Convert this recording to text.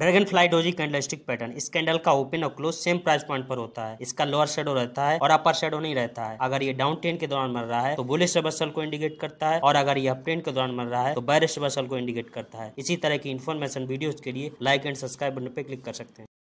dragon dragonfly doji candlestick pattern इस candle का open और क्लोज सेम प्राइस पॉइंट पर होता है इसका लोअर शेडो रहता है और अपर शेडो नहीं रहता है अगर ये डाउन ट्रेंड के दौरान मर रहा है तो बुलिस रिवर्सल को इंडिकेट करता है और अगर ये अप ट्रेंड के दौरान मर रहा है तो बैरिस रिवर्सल को इंडिकेट करता है इसी तरह की इन्फॉर्मेशन वीडियो के लिए लाइक एंड सब्सक्राइब बटन पर क्लिक कर सकते हैं